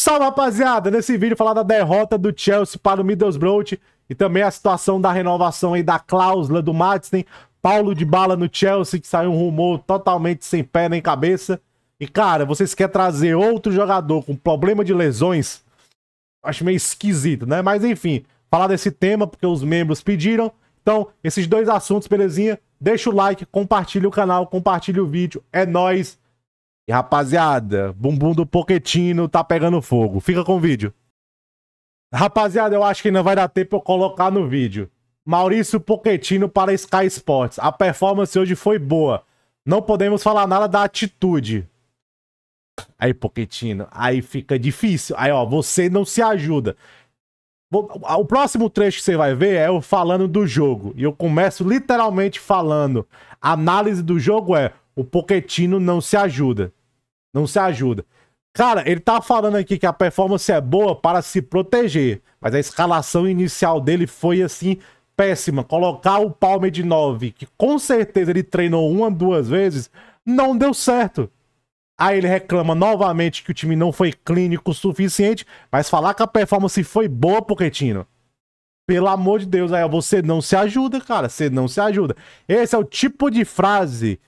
Salve, rapaziada! Nesse vídeo falar da derrota do Chelsea para o Middlesbrough e também a situação da renovação aí da cláusula do Madsen, Paulo de Bala no Chelsea, que saiu um rumor totalmente sem pé nem cabeça. E, cara, vocês querem trazer outro jogador com problema de lesões? Acho meio esquisito, né? Mas, enfim, falar desse tema porque os membros pediram. Então, esses dois assuntos, belezinha? Deixa o like, compartilha o canal, compartilha o vídeo. É nóis! E rapaziada, bumbum do Poquetino tá pegando fogo. Fica com o vídeo. Rapaziada, eu acho que não vai dar tempo eu colocar no vídeo. Maurício Poquetino para Sky Sports. A performance hoje foi boa. Não podemos falar nada da atitude. Aí, Poquetino, aí fica difícil. Aí, ó, você não se ajuda. O próximo trecho que você vai ver é eu falando do jogo. E eu começo literalmente falando. A análise do jogo é: o Poquetino não se ajuda. Não se ajuda. Cara, ele tá falando aqui que a performance é boa para se proteger, mas a escalação inicial dele foi assim péssima. Colocar o Palmer de 9, que com certeza ele treinou uma, duas vezes, não deu certo. Aí ele reclama novamente que o time não foi clínico o suficiente, mas falar que a performance foi boa, Poquetino. Pelo amor de Deus, aí você não se ajuda, cara, você não se ajuda. Esse é o tipo de frase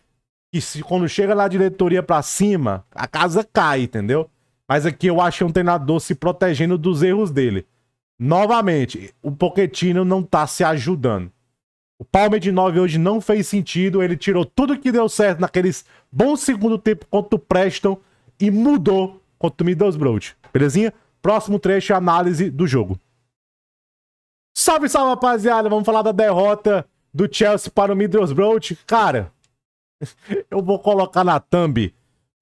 que se, quando chega na diretoria pra cima, a casa cai, entendeu? Mas aqui eu acho é um treinador se protegendo dos erros dele. Novamente, o Poquetino não tá se ajudando. O Palmer de 9 hoje não fez sentido. Ele tirou tudo que deu certo naqueles bons segundo tempo contra o Preston e mudou contra o Middlesbrough. Belezinha? Próximo trecho, análise do jogo. Salve, salve, rapaziada! Vamos falar da derrota do Chelsea para o Middlesbrough. Cara, Eu vou colocar na thumb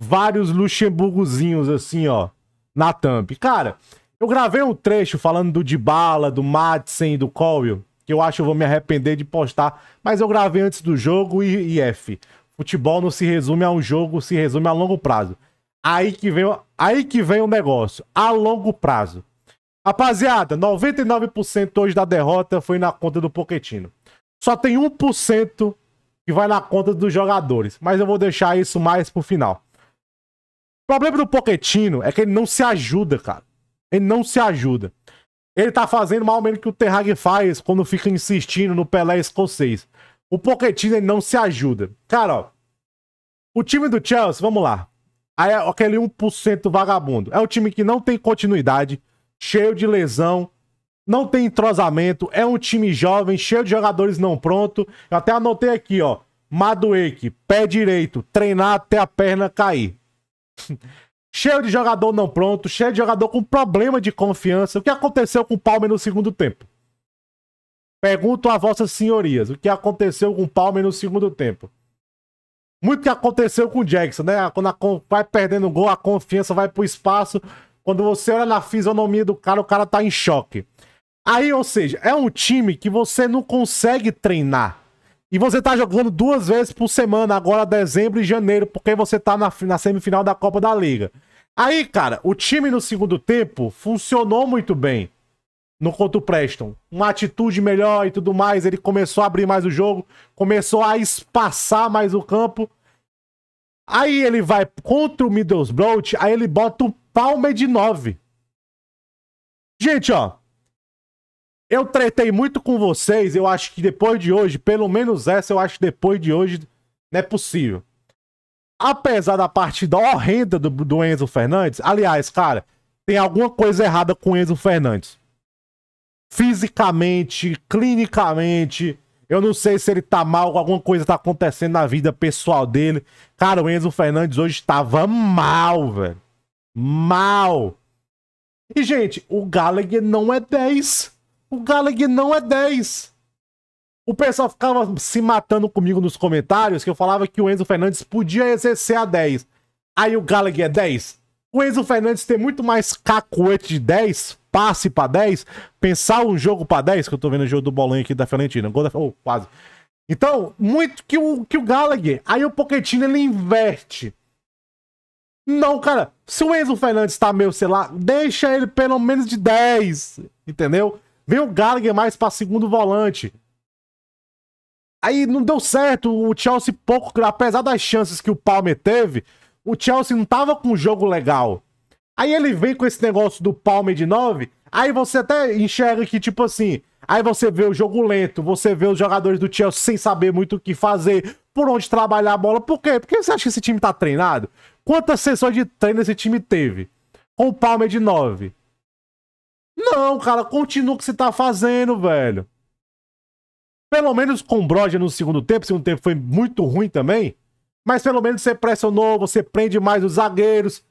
vários Luxemburgozinhos assim, ó, na thumb. Cara, eu gravei um trecho falando do Dibala, do Madsen e do Colwell, que eu acho que eu vou me arrepender de postar, mas eu gravei antes do jogo e, e F. Futebol não se resume a um jogo, se resume a longo prazo. Aí que vem, aí que vem o negócio, a longo prazo. Rapaziada, 99% hoje da derrota foi na conta do Poquetino. Só tem 1% que vai na conta dos jogadores. Mas eu vou deixar isso mais pro final. O problema do Poquetino é que ele não se ajuda, cara. Ele não se ajuda. Ele tá fazendo mal menos que o Ten faz quando fica insistindo no Pelé escocês. O Poquetino ele não se ajuda. Cara, ó. O time do Chelsea, vamos lá. Aí é aquele 1% vagabundo. É um time que não tem continuidade, cheio de lesão, não tem entrosamento, é um time jovem, cheio de jogadores não pronto. Eu até anotei aqui, ó. Madueque, pé direito, treinar até a perna cair. cheio de jogador não pronto, cheio de jogador com problema de confiança. O que aconteceu com o Palmer no segundo tempo? Pergunto a vossas senhorias, o que aconteceu com o Palmer no segundo tempo? Muito que aconteceu com o Jackson, né? Quando a, vai perdendo gol, a confiança vai pro espaço. Quando você olha na fisionomia do cara, o cara tá em choque. Aí, ou seja, é um time que você não consegue treinar. E você tá jogando duas vezes por semana, agora dezembro e janeiro, porque você tá na, na semifinal da Copa da Liga. Aí, cara, o time no segundo tempo funcionou muito bem no contra o Preston. Uma atitude melhor e tudo mais. Ele começou a abrir mais o jogo, começou a espaçar mais o campo. Aí ele vai contra o Middlesbrough, aí ele bota o Palmer de 9. Gente, ó, eu tretei muito com vocês, eu acho que depois de hoje, pelo menos essa, eu acho que depois de hoje não é possível. Apesar da partida horrenda do, do Enzo Fernandes, aliás, cara, tem alguma coisa errada com o Enzo Fernandes. Fisicamente, clinicamente, eu não sei se ele tá mal, alguma coisa tá acontecendo na vida pessoal dele. Cara, o Enzo Fernandes hoje tava mal, velho. Mal. E, gente, o Gallagher não é 10. O Gallagher não é 10. O pessoal ficava se matando comigo nos comentários que eu falava que o Enzo Fernandes podia exercer a 10. Aí o Gallagher é 10. O Enzo Fernandes tem muito mais cacoete de 10, passe para 10, pensar um jogo para 10, que eu tô vendo o jogo do Bolanho aqui da Fiorentina, gol da, oh, quase. Então, muito que o, que o Gallagher. Aí o Pochettino, ele inverte. Não, cara, se o Enzo Fernandes tá meio, sei lá, deixa ele pelo menos de 10, entendeu? Vem o Gallagher mais para segundo volante. Aí não deu certo, o Chelsea pouco, apesar das chances que o Palmer teve, o Chelsea não tava com um jogo legal. Aí ele vem com esse negócio do Palmer de 9, aí você até enxerga que, tipo assim, aí você vê o jogo lento, você vê os jogadores do Chelsea sem saber muito o que fazer, por onde trabalhar a bola. Por quê? Porque você acha que esse time tá treinado? Quantas sessões de treino esse time teve? Com o Palmer de 9. Não, cara, continua o que você tá fazendo, velho. Pelo menos com o no segundo tempo, o segundo tempo foi muito ruim também. Mas pelo menos você pressionou, você prende mais os zagueiros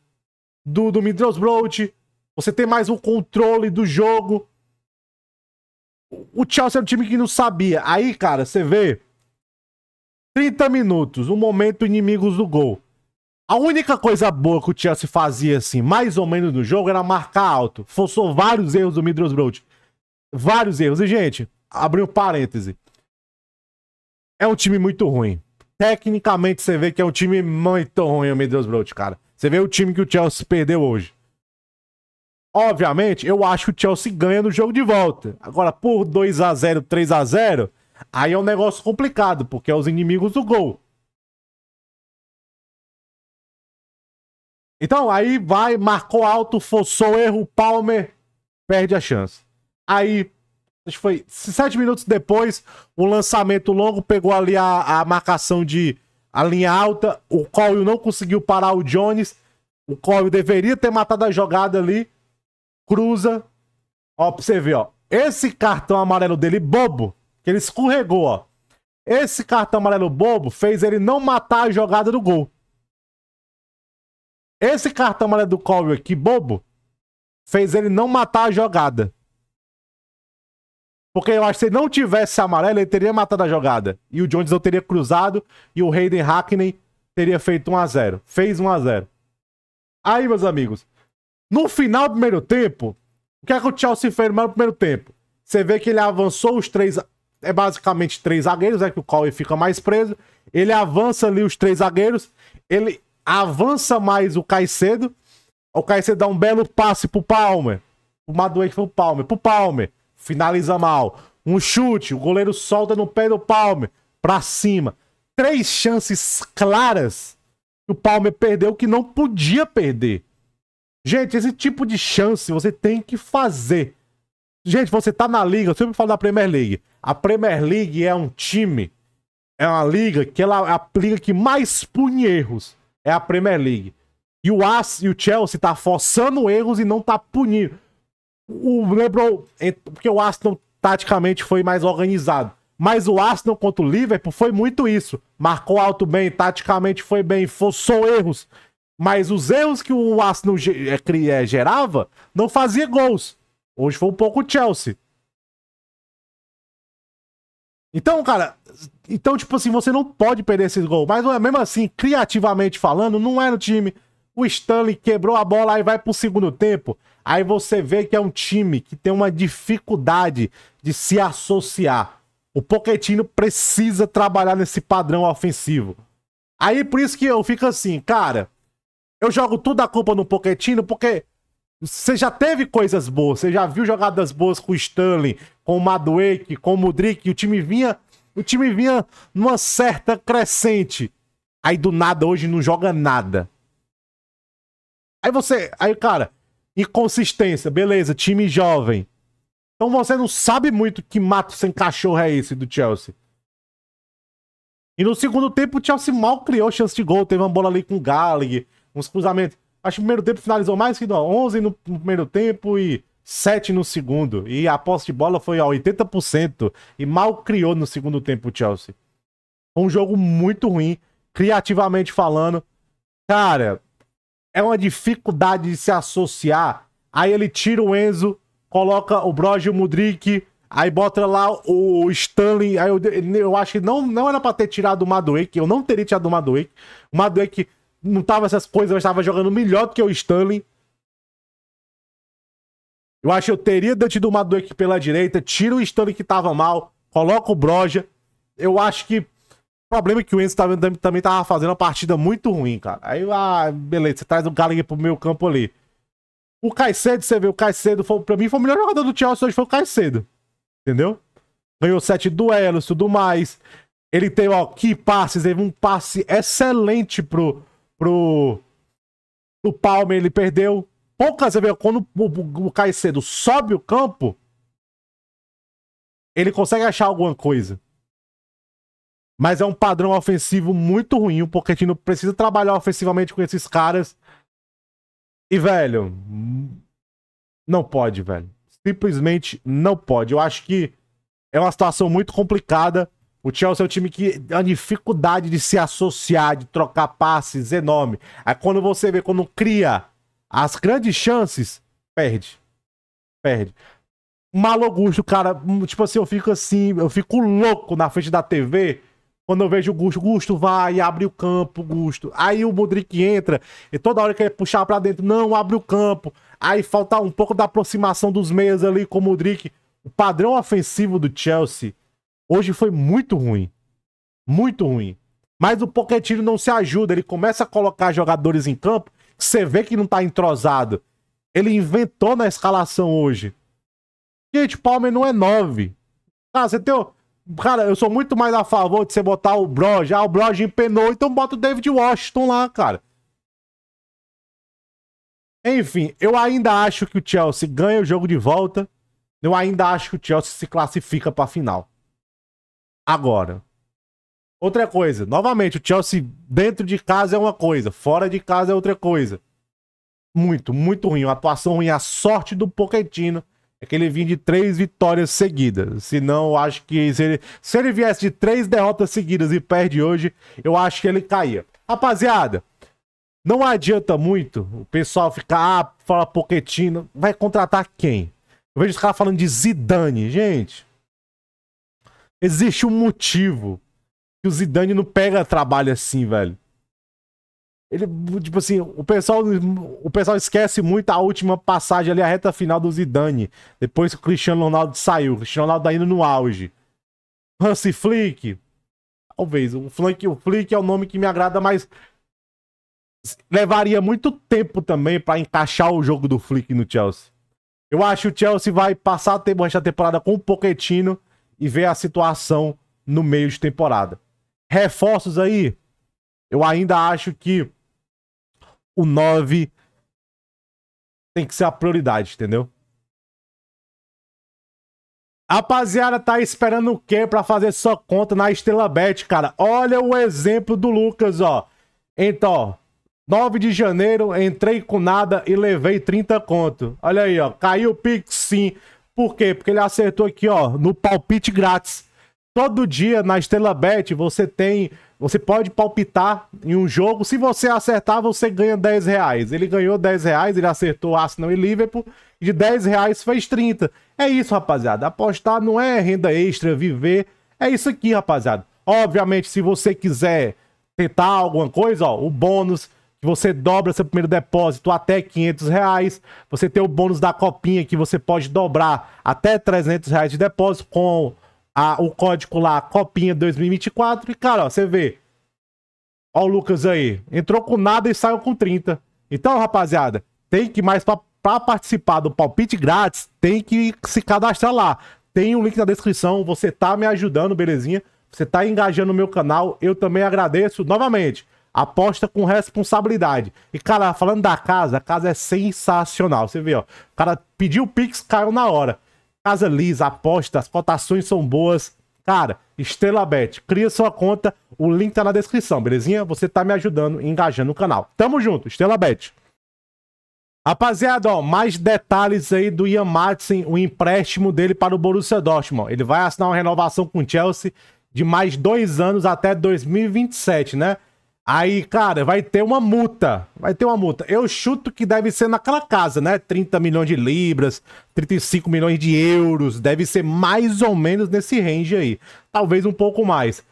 do, do Middlesbrough. Você tem mais um controle do jogo. O Chelsea é um time que não sabia. Aí, cara, você vê 30 minutos, o um momento inimigos do gol. A única coisa boa que o Chelsea fazia, assim, mais ou menos no jogo, era marcar alto. Forçou vários erros do Middlesbrough. Vários erros. E, gente, abriu parêntese. É um time muito ruim. Tecnicamente, você vê que é um time muito ruim o Middlesbrough, cara. Você vê o time que o Chelsea perdeu hoje. Obviamente, eu acho que o Chelsea ganha no jogo de volta. Agora, por 2 a 0 3 a 0 aí é um negócio complicado, porque é os inimigos do gol. Então, aí vai, marcou alto, forçou erro, Palmer perde a chance. Aí, acho que foi sete minutos depois, um lançamento longo pegou ali a, a marcação de a linha alta, o Colwell não conseguiu parar o Jones, o Colwell deveria ter matado a jogada ali, cruza, ó, pra você ver, ó, esse cartão amarelo dele, bobo, que ele escorregou, ó, esse cartão amarelo bobo fez ele não matar a jogada do gol. Esse cartão amarelo do Colby aqui, bobo, fez ele não matar a jogada. Porque eu acho que se ele não tivesse amarelo, ele teria matado a jogada. E o Jones eu teria cruzado e o Hayden Hackney teria feito 1x0. Fez 1x0. Aí, meus amigos, no final do primeiro tempo, o que é que o Chelsea fez no primeiro tempo? Você vê que ele avançou os três. É basicamente três zagueiros, é que o Cole fica mais preso. Ele avança ali os três zagueiros. Ele avança mais o Caicedo. O Caicedo dá um belo passe pro Palmer. O Madueira pro Palmer. Pro Palmer. Finaliza mal. Um chute. O goleiro solta no pé do Palmer. Pra cima. Três chances claras que o Palmer perdeu que não podia perder. Gente, esse tipo de chance você tem que fazer. Gente, você tá na liga, eu sempre falo da Premier League. A Premier League é um time, é uma liga que ela é a liga que mais pune erros é a Premier League. E o As e o Chelsea tá forçando erros e não tá punindo. O LeBron, porque o Aston taticamente foi mais organizado. Mas o Arsenal contra o Liverpool foi muito isso. Marcou alto bem, taticamente foi bem, forçou erros. Mas os erros que o Arsenal é, é, gerava não fazia gols. Hoje foi um pouco o Chelsea. Então, cara, então, tipo assim, você não pode perder esse gol. Mas mesmo assim, criativamente falando, não era é o time. O Stanley quebrou a bola e vai pro segundo tempo. Aí você vê que é um time que tem uma dificuldade de se associar. O Poquetino precisa trabalhar nesse padrão ofensivo. Aí por isso que eu fico assim, cara, eu jogo toda a culpa no Poquetino porque você já teve coisas boas, você já viu jogadas boas com o Stanley, com o Madueke, com o Mudrik, o time vinha, o time vinha numa certa crescente. Aí do nada hoje não joga nada. Aí você, aí cara, inconsistência, beleza, time jovem. Então você não sabe muito que mato sem cachorro é esse do Chelsea. E no segundo tempo o Chelsea mal criou chance de gol, teve uma bola ali com o Gallagher, uns cruzamentos. Acho que o primeiro tempo finalizou mais que 11 no primeiro tempo e 7 no segundo. E a posse de bola foi a 80% e mal criou no segundo tempo o Chelsea. Foi um jogo muito ruim, criativamente falando. Cara, é uma dificuldade de se associar. Aí ele tira o Enzo, coloca o Broge Mudrik, aí bota lá o Stanley. Aí eu, eu acho que não, não era pra ter tirado o Madueke, eu não teria tirado o Madueke. O Madueke não tava essas coisas, mas tava jogando melhor do que o Stanley. Eu acho que eu teria detido o Madueck pela direita, tira o Stanley que tava mal, coloca o Broja. Eu acho que o problema é que o Enzo também, também tava fazendo uma partida muito ruim, cara. Aí, ah, beleza, você traz o Gallagher pro meio campo ali. O Caicedo, você vê, o Caicedo foi, pra mim foi o melhor jogador do Chelsea hoje, foi o Caicedo. Entendeu? Ganhou sete duelos, tudo mais. Ele teve, ó, que passes, teve um passe excelente pro, pro, pro Palmer, ele perdeu. Poucas vezes, quando o, o Caicedo sobe o campo, ele consegue achar alguma coisa. Mas é um padrão ofensivo muito ruim. O Pochettino precisa trabalhar ofensivamente com esses caras. E, velho, não pode, velho. Simplesmente não pode. Eu acho que é uma situação muito complicada. O Chelsea é um time que a dificuldade de se associar, de trocar passes é enorme. Aí é quando você vê, quando cria as grandes chances, perde. Perde. Malogusto, cara, hum, tipo assim, eu fico assim, eu fico louco na frente da TV quando eu vejo o Gusto, Gusto vai, abre o campo, Gusto. Aí o Modric entra, e toda hora que ele puxar para dentro, não, abre o campo. Aí falta um pouco da aproximação dos meias ali com o Modric. O padrão ofensivo do Chelsea Hoje foi muito ruim. Muito ruim. Mas o Poquetino não se ajuda. Ele começa a colocar jogadores em campo. Você vê que não tá entrosado. Ele inventou na escalação hoje. Gente, Palmer não é 9. Ah, você tem. O... Cara, eu sou muito mais a favor de você botar o Broj. Ah, o Broj empenou, então bota o David Washington lá, cara. Enfim, eu ainda acho que o Chelsea ganha o jogo de volta. Eu ainda acho que o Chelsea se classifica pra final agora. Outra coisa, novamente, o Chelsea dentro de casa é uma coisa, fora de casa é outra coisa. Muito, muito ruim. Uma atuação ruim. A sorte do Pochettino é que ele vinha de três vitórias seguidas. Senão, eu acho que se ele, se ele viesse de três derrotas seguidas e perde hoje, eu acho que ele caía. Rapaziada, não adianta muito o pessoal ficar, ah, fala Pochettino. Vai contratar quem? Eu vejo os caras falando de Zidane. Gente, Existe um motivo que o Zidane não pega trabalho assim, velho. Ele, tipo assim, o pessoal, o pessoal esquece muito a última passagem ali, a reta final do Zidane. Depois que o Cristiano Ronaldo saiu. O Cristiano Ronaldo tá indo no auge. Hansi Flick. Talvez. O Flick, o Flick é o nome que me agrada, mas levaria muito tempo também para encaixar o jogo do Flick no Chelsea. Eu acho que o Chelsea vai passar a temporada com o Pochettino e ver a situação no meio de temporada. Reforços aí, eu ainda acho que o 9 tem que ser a prioridade, entendeu? Rapaziada, tá esperando o quê para fazer sua conta na Estrela Bet, cara? Olha o exemplo do Lucas, ó. Então, 9 de janeiro, entrei com nada e levei 30 conto. Olha aí, ó. Caiu o Pix sim. Por quê? Porque ele acertou aqui, ó, no palpite grátis. Todo dia na Estrela Bet você tem. Você pode palpitar em um jogo. Se você acertar, você ganha 10 reais. Ele ganhou 10 reais, ele acertou Arsenal e Liverpool. E de 10 reais fez 30. É isso, rapaziada. Apostar não é renda extra, é viver. É isso aqui, rapaziada. Obviamente, se você quiser tentar alguma coisa, ó, o bônus que você dobra seu primeiro depósito até 500 reais. Você tem o bônus da copinha que você pode dobrar até 300 reais de depósito com a, o código lá copinha 2024. E cara, ó, você vê, ó o Lucas aí, entrou com nada e saiu com 30. Então, rapaziada, tem que mais para participar do palpite grátis, tem que se cadastrar lá. Tem o um link na descrição, você tá me ajudando, belezinha? Você tá engajando o meu canal, eu também agradeço novamente aposta com responsabilidade. E, cara, falando da casa, a casa é sensacional. Você vê, ó, o cara pediu o Pix, caiu na hora. Casa lisa, aposta, as cotações são boas. Cara, Estrela Bet, cria sua conta, o link tá na descrição, belezinha? Você tá me ajudando, engajando no canal. Tamo junto, Estrela Bet. Rapaziada, ó, mais detalhes aí do Ian Madsen, o empréstimo dele para o Borussia Dortmund. Ele vai assinar uma renovação com o Chelsea de mais dois anos até 2027, né? Aí, cara, vai ter uma multa. Vai ter uma multa. Eu chuto que deve ser naquela casa, né? 30 milhões de libras, 35 milhões de euros. Deve ser mais ou menos nesse range aí. Talvez um pouco mais.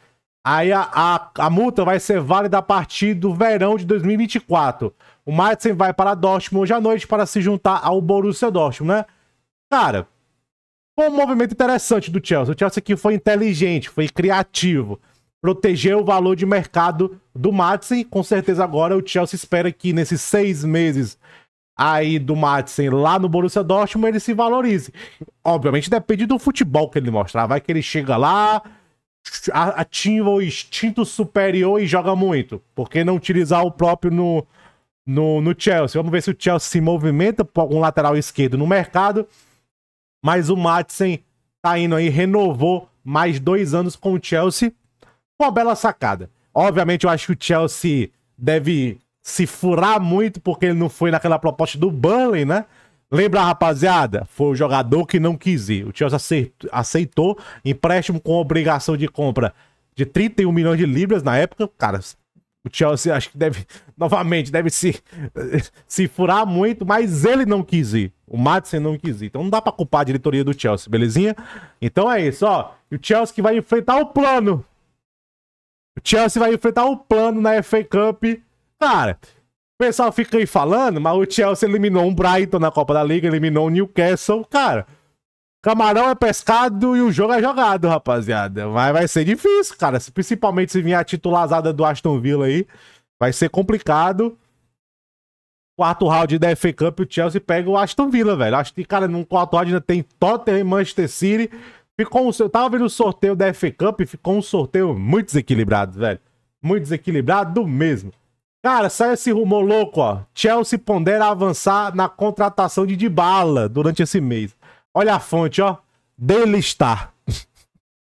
Aí a, a, a multa vai ser válida a partir do verão de 2024. O Madsen vai para Dortmund hoje à noite para se juntar ao Borussia Dortmund, né? Cara, foi um movimento interessante do Chelsea. O Chelsea aqui foi inteligente, foi criativo proteger o valor de mercado do Madsen. Com certeza agora o Chelsea espera que nesses seis meses aí do Madsen lá no Borussia Dortmund ele se valorize. Obviamente depende do futebol que ele mostrar. Vai que ele chega lá, ativa o instinto superior e joga muito. Por que não utilizar o próprio no, no, no Chelsea? Vamos ver se o Chelsea se movimenta por algum lateral esquerdo no mercado. Mas o Madsen tá indo aí, renovou mais dois anos com o Chelsea. Uma bela sacada. Obviamente, eu acho que o Chelsea deve se furar muito porque ele não foi naquela proposta do Burnley, né? Lembra, rapaziada? Foi o jogador que não quis ir. O Chelsea aceitou empréstimo com obrigação de compra de 31 milhões de libras na época. Cara, o Chelsea acho que deve, novamente, deve se, se furar muito, mas ele não quis ir. O Madsen não quis ir. Então não dá pra culpar a diretoria do Chelsea, belezinha? Então é isso, ó. E o Chelsea que vai enfrentar o plano o Chelsea vai enfrentar um plano na FA Cup. Cara, o pessoal fica aí falando, mas o Chelsea eliminou um Brighton na Copa da Liga, eliminou o um Newcastle. Cara, camarão é pescado e o jogo é jogado, rapaziada. Mas vai ser difícil, cara. Principalmente se vier a titularzada do Aston Villa aí. Vai ser complicado. Quarto round da FA Cup, o Chelsea pega o Aston Villa, velho. Acho que, cara, num quarto round ainda tem Tottenham e Manchester City. Ficou um, eu tava vendo o sorteio da F Cup e ficou um sorteio muito desequilibrado, velho. Muito desequilibrado mesmo. Cara, sai esse rumor louco, ó. Chelsea pondera avançar na contratação de Dybala durante esse mês. Olha a fonte, ó. Delistar.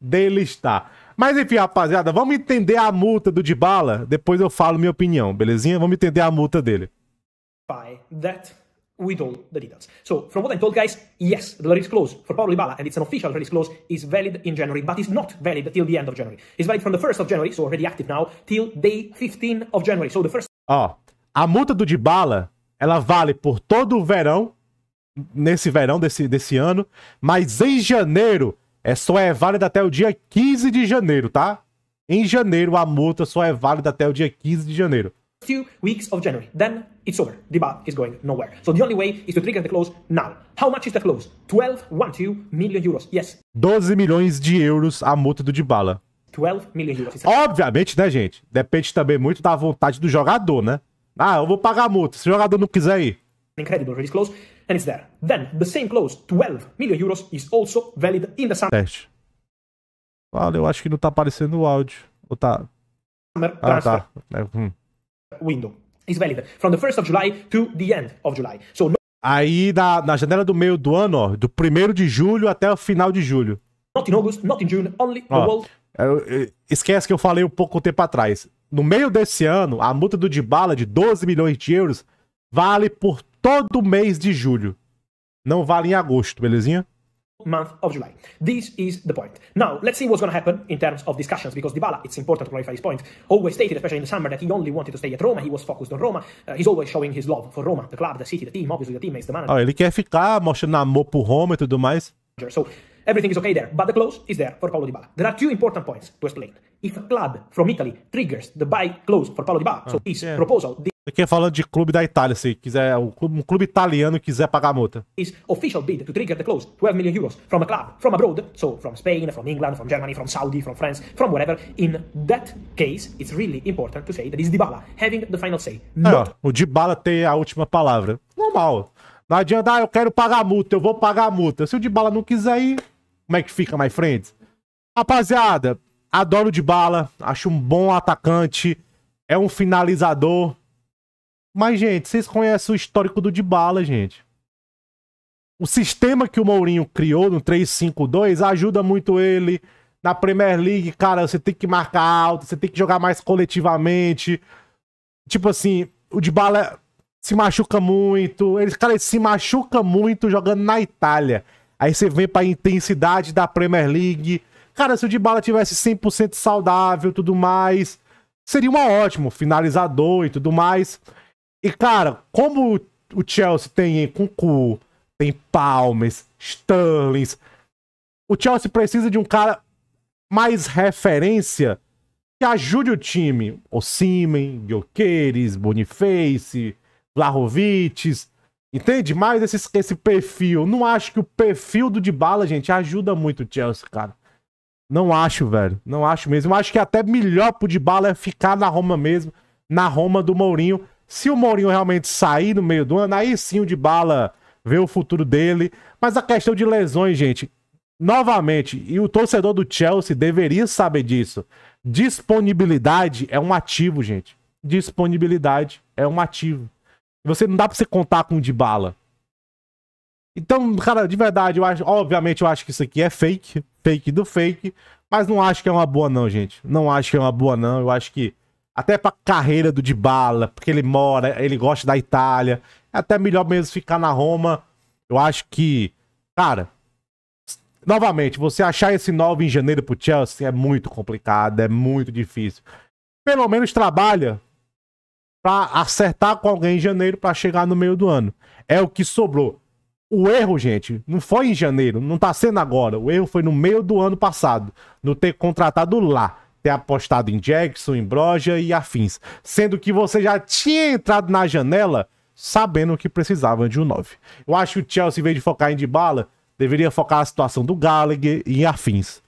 Delistar. Mas enfim, rapaziada, vamos entender a multa do Dybala. Depois eu falo minha opinião, belezinha? Vamos entender a multa dele. Pai, that with all the details. So from what I'm told, guys, yes, the release clause for Paulo Ibala, and it's an official release clause, is valid in January, but it's not valid till the end of January. It's valid from the 1st of January, so already active now, till day 15 of January. So the first... Ó, oh, a multa do Dibala, ela vale por todo o verão, nesse verão desse, desse ano, mas em janeiro, é, só é válida até o dia 15 de janeiro, tá? Em janeiro, a multa só é válida até o dia 15 de janeiro few weeks of January. Then it's over. The is going nowhere. So the only way is to trigger the close now. How much is close? million euros. Yes. 12 milhões de euros a multa do Dybala. 12 million euros. Obviamente, né, gente? Depende também muito da vontade do jogador, né? Ah, eu vou pagar a multa. Se o jogador não quiser ir. Incredible release close, and it's there. Then the same close, 12 million euros, is also valid in the summer. Teste. Olha, eu acho que não tá aparecendo o áudio. Ou tá. ah, tá. É, hum window is valid from the 1st of July to the end of July. So no Aí na, na janela do meio do ano, ó, do 1 de julho até o final de julho. Not in August, not in June, only the world. É, eu, eu, esquece que eu falei um pouco tempo atrás. No meio desse ano, a multa do DiBala de 12 milhões de euros vale por todo mês de julho. Não vale em agosto, belezinha? month of July. This is the point. Now, let's see what's going to happen in terms of discussions, because Dybala, it's important to clarify his point, always stated, especially in the summer, that he only wanted to stay at Roma, he was focused on Roma, uh, he's always showing his love for Roma, the club, the city, the team, obviously the teammates, the manager. Oh, ele quer ficar mostrando amor por Roma e tudo mais. So, everything is okay there, but the clause is there for Paulo Dybala. There are two important points to explain. If a club from Italy triggers the buy clause for Paulo Dybala, ah, so his yeah. proposal... Aqui é falando de clube da Itália, se quiser, um clube, um clube italiano quiser pagar a multa. Is official bid to trigger the close 12 million euros from a club from abroad, so from Spain, from England, from Germany, from Saudi, from France, from wherever. In that case, it's really important to say that it's Dybala having the final say. É, not... É, ó, o Dybala tem a última palavra. Normal. Não adianta, ah, eu quero pagar a multa, eu vou pagar a multa. Se o Dybala não quiser ir, como é que fica, mais frente? Rapaziada, adoro o Dybala, acho um bom atacante, é um finalizador mas, gente, vocês conhecem o histórico do DiBala, gente. O sistema que o Mourinho criou no 3-5-2 ajuda muito ele. Na Premier League, cara, você tem que marcar alto, você tem que jogar mais coletivamente. Tipo assim, o DiBala se machuca muito. Ele, cara, ele se machuca muito jogando na Itália. Aí você vem pra intensidade da Premier League. Cara, se o DiBala tivesse 100% saudável tudo mais, seria um ótimo finalizador e tudo mais. E, cara, como o Chelsea tem Kunku, tem Palmes, Sterling, o Chelsea precisa de um cara mais referência que ajude o time. Osimen, Guioqueires, Boniface, Vlahovic. Entende? Mais esse, esse perfil. Não acho que o perfil do Dybala, gente, ajuda muito o Chelsea, cara. Não acho, velho. Não acho mesmo. Acho que até melhor pro Dybala é ficar na Roma mesmo, na Roma do Mourinho, se o Mourinho realmente sair no meio do ano, aí sim o de bala vê o futuro dele. Mas a questão de lesões, gente, novamente, e o torcedor do Chelsea deveria saber disso. Disponibilidade é um ativo, gente. Disponibilidade é um ativo. Você não dá para você contar com o de bala. Então, cara, de verdade, eu acho, obviamente eu acho que isso aqui é fake, fake do fake, mas não acho que é uma boa não, gente. Não acho que é uma boa não. Eu acho que até pra carreira do Dybala, porque ele mora, ele gosta da Itália. É até melhor mesmo ficar na Roma. Eu acho que, cara, novamente, você achar esse 9 em janeiro pro Chelsea é muito complicado, é muito difícil. Pelo menos trabalha para acertar com alguém em janeiro para chegar no meio do ano. É o que sobrou. O erro, gente, não foi em janeiro, não tá sendo agora. O erro foi no meio do ano passado, no ter contratado lá ter apostado em Jackson, em Broja e afins, sendo que você já tinha entrado na janela sabendo que precisava de um 9. Eu acho que o Chelsea, em vez de focar em bala, deveria focar a situação do Gallagher e afins.